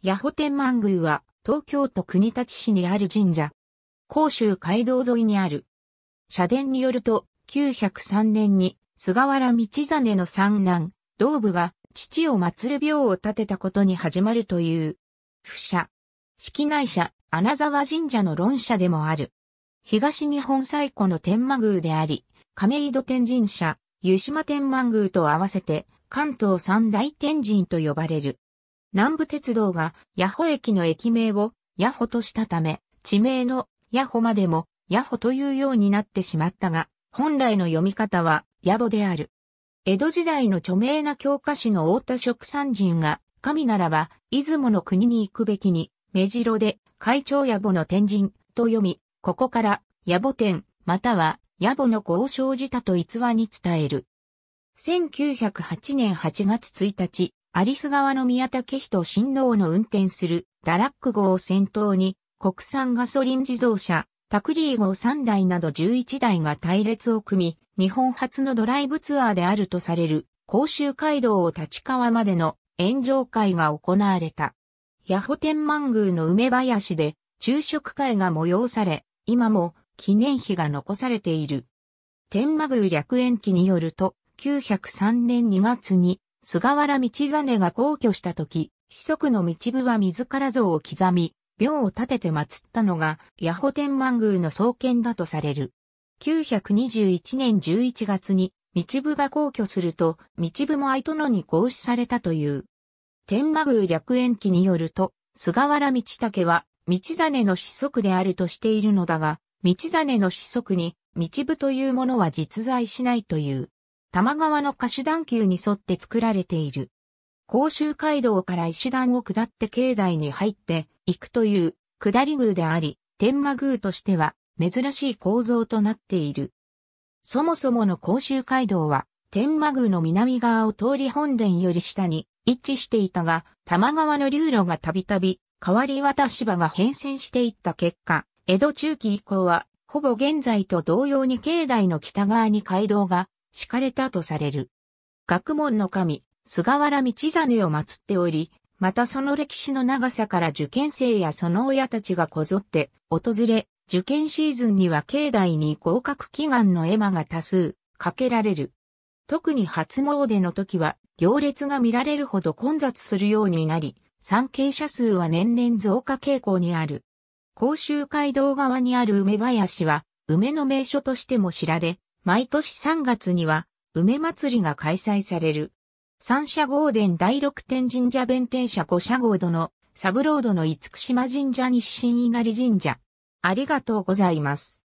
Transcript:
ヤホ天満宮は東京都国立市にある神社。甲州街道沿いにある。社殿によると、903年に菅原道真の三男、道部が父を祀る廟を建てたことに始まるという。不社。式内社、穴沢神社の論社でもある。東日本最古の天満宮であり、亀戸天神社、湯島天満宮と合わせて、関東三大天神と呼ばれる。南部鉄道がヤホ駅の駅名をヤホとしたため、地名のヤホまでもヤホというようになってしまったが、本来の読み方はヤボである。江戸時代の著名な教科書の太田植産人が、神ならば、出雲の国に行くべきに、目白で、会長野暮の天神、と読み、ここから、野暮天、または、野暮の子を生じたと逸話に伝える。1908年8月1日、アリス側の宮武人新郎の運転するダラック号を先頭に、国産ガソリン自動車、タクリー号3台など11台が隊列を組み、日本初のドライブツアーであるとされる、甲州街道を立川までの炎上会が行われた。ヤホ天満宮の梅林で昼食会が催され、今も記念碑が残されている。天満宮略縁機によると、903年2月に菅原道真が皇居した時、子息の道部は自ら像を刻み、廟を建てて祀ったのが、八保天満宮の創建だとされる。921年11月に、道部が皇居すると、道部も愛殿に合祀されたという。天満宮略縁記によると、菅原道武は、道真の子息であるとしているのだが、道真の子息に、道部というものは実在しないという。多摩川の下手段丘に沿って作られている。甲州街道から石段を下って境内に入っていくという下り宮であり、天満宮としては珍しい構造となっている。そもそもの甲州街道は天満宮の南側を通り本殿より下に位置していたが、多摩川の流路がたびたび変わり渡し場が変遷していった結果、江戸中期以降はほぼ現在と同様に境内の北側に街道が敷かれたとされる。学問の神、菅原道真を祀っており、またその歴史の長さから受験生やその親たちがこぞって訪れ、受験シーズンには境内に合格祈願の絵馬が多数かけられる。特に初詣の時は行列が見られるほど混雑するようになり、参詣者数は年々増加傾向にある。甲州街道側にある梅林は梅の名所としても知られ、毎年3月には、梅祭りが開催される。三社合殿第六天神社弁天社五社合殿、サブロードの厳島神社西新稲荷神社。ありがとうございます。